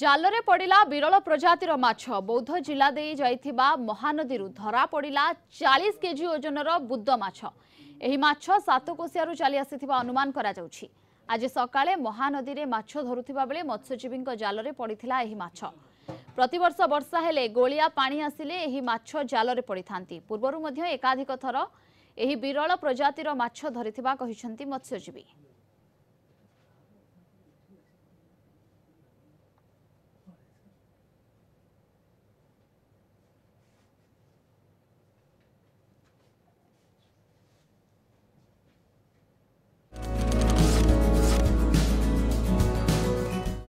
জালরে পড়া বিরল প্রজাতির মাছ বৌদ্ধ জেলা দিয়ে যাই মহানদী ধরা পড়া চাশ কেজি ওজনর বুদ্ধ মাছ এই মাছ সাতকোশিয়ার চালি আসি অনুমান করা যাচ্ছে আজ সকালে মহানদী মাছ ধরু বেড়ে মৎস্যজীবী জালরে পড়া এই মাছ প্রতবর্ষ বর্ষা হলে গোলিয়া পা আসলে এই মাছ জালরে পড়ে থাকে পূর্বর একাধিক থর এই বিরল প্রজাতির মাছ ধরি মৎস্যজীবী